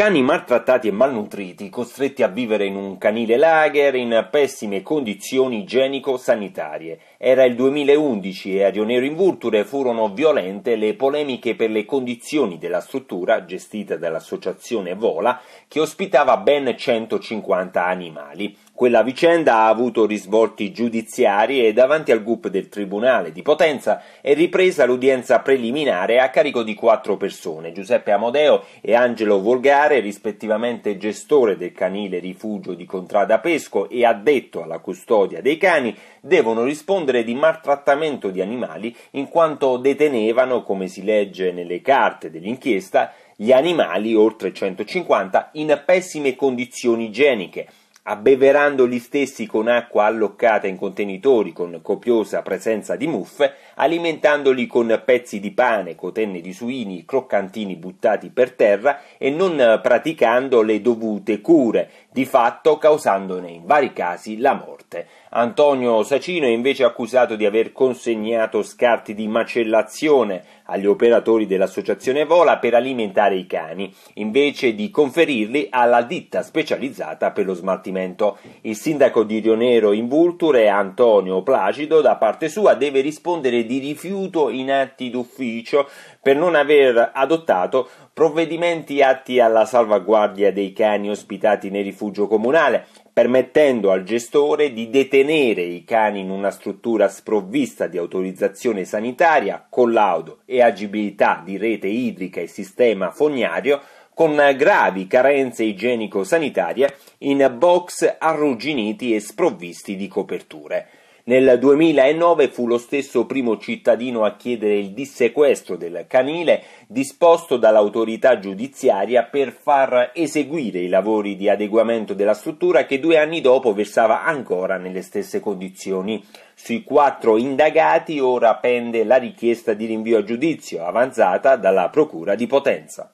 Cani maltrattati e malnutriti, costretti a vivere in un canile lager in pessime condizioni igienico-sanitarie. Era il 2011 e a Rionero in Vulture furono violente le polemiche per le condizioni della struttura gestita dall'associazione Vola che ospitava ben 150 animali. Quella vicenda ha avuto risvolti giudiziari e davanti al GUP del Tribunale di Potenza è ripresa l'udienza preliminare a carico di quattro persone, Giuseppe Amodeo e Angelo Volgare, rispettivamente gestore del canile rifugio di Contrada Pesco e addetto alla custodia dei cani, devono rispondere di maltrattamento di animali in quanto detenevano, come si legge nelle carte dell'inchiesta, gli animali, oltre 150, in pessime condizioni igieniche abbeverando gli stessi con acqua alloccata in contenitori con copiosa presenza di muffe, alimentandoli con pezzi di pane, cotenne di suini, croccantini buttati per terra e non praticando le dovute cure, di fatto causandone in vari casi la morte. Antonio Sacino è invece accusato di aver consegnato scarti di macellazione agli operatori dell'associazione Vola per alimentare i cani, invece di conferirli alla ditta specializzata per lo smaltimento provvedimento. Il sindaco di Rionero in Vulture, Antonio Placido, da parte sua deve rispondere di rifiuto in atti d'ufficio per non aver adottato provvedimenti atti alla salvaguardia dei cani ospitati nel rifugio comunale, permettendo al gestore di detenere i cani in una struttura sprovvista di autorizzazione sanitaria, collaudo e agibilità di rete idrica e sistema fognario con gravi carenze igienico-sanitarie in box arrugginiti e sprovvisti di coperture. Nel 2009 fu lo stesso primo cittadino a chiedere il dissequestro del canile disposto dall'autorità giudiziaria per far eseguire i lavori di adeguamento della struttura che due anni dopo versava ancora nelle stesse condizioni. Sui quattro indagati ora pende la richiesta di rinvio a giudizio avanzata dalla Procura di Potenza.